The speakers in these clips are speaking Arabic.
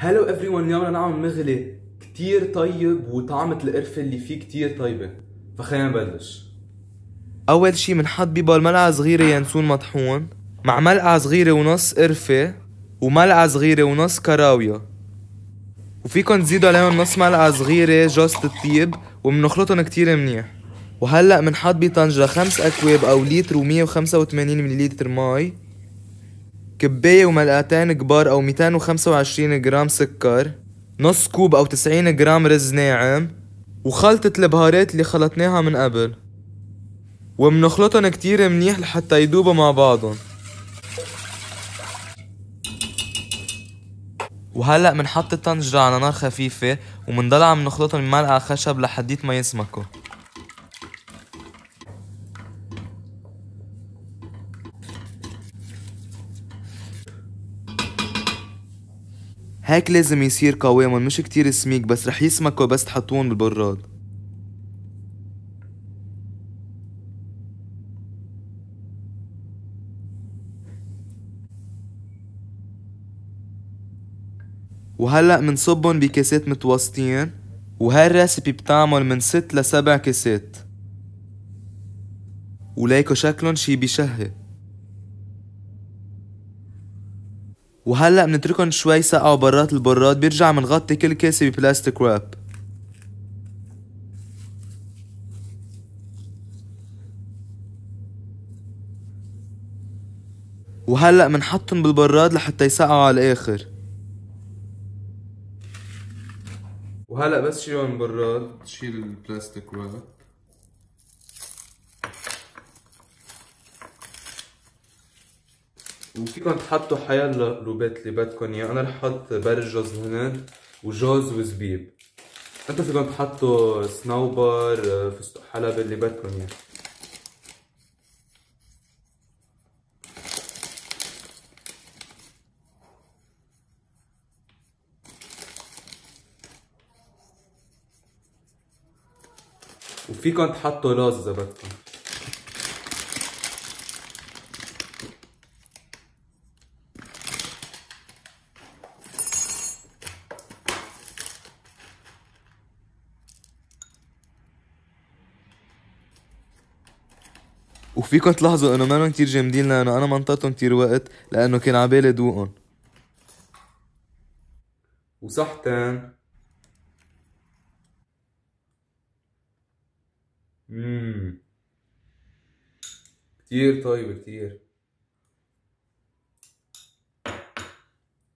هلو ايفري ون اليوم نعم مغلي كتير طيب وطعمة القرفة اللي فيه كتير طيبة فخلينا نبلش أول شي بنحط ببال ملعقة صغيرة ينسون مطحون مع ملعقة صغيرة ونص قرفة وملعقة صغيرة ونص كراوية وفيكن تزيدوا عليهم نص ملعقة صغيرة جوزة الطيب وبنخلطهم كتير منيح وهلأ بنحط بطنجرة خمس أكواب أو لتر و185 ملل ماي كباية وملقتين كبار أو 225 جرام سكر نص كوب أو 90 جرام رز ناعم وخلطة البهارات اللي خلطناها من قبل ومنخلطهم كتير منيح لحتى يدوبوا مع بعضهم وهلأ منحط الطنجرة على نار خفيفة ومنضل عم نخلطهم بملعقة خشب لحديت ما يسمكوا هيك لازم يصير قوامهم مش كتير سميك بس رح يسمكوا بس تحطوهم بالبراد وهلأ منصبهم بكاسات متوسطين وهالريسبي بتعمل من ست لسبع كاسات وليكو شكلن شي بشهي وهلا بنتركهم شوي سقعوا برات البراد بيرجع منغطي كل كاسه ببلاستيك راب وهلا بنحطهم بالبراد لحتى يسقعوا على الاخر وهلا بس شيلهم من شيل البلاستيك راب وفيكم تحطوا حياة لوبات اللي بدكم اياه يعني انا رح احط برج جوز وجوز وزبيب انتو فيكم تحطوا سنوبر آه، فستق حلب اللي بدكم اياه يعني. وفيكم تحطوا لوز اذا بدكم وفيكم تلاحظوا انه مانن كتير جامدين لانه انا ما انطيتهم كتير وقت لانه كان عبالي ذوقهم وصحتين مم. كتير طيبة كتير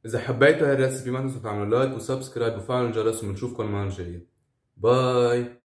إذا حبيتوا هالريسبي ما تنسوا تعملوا لايك وسبسكرايب وفعلوا الجرس وبنشوفكم المرة الجاية باي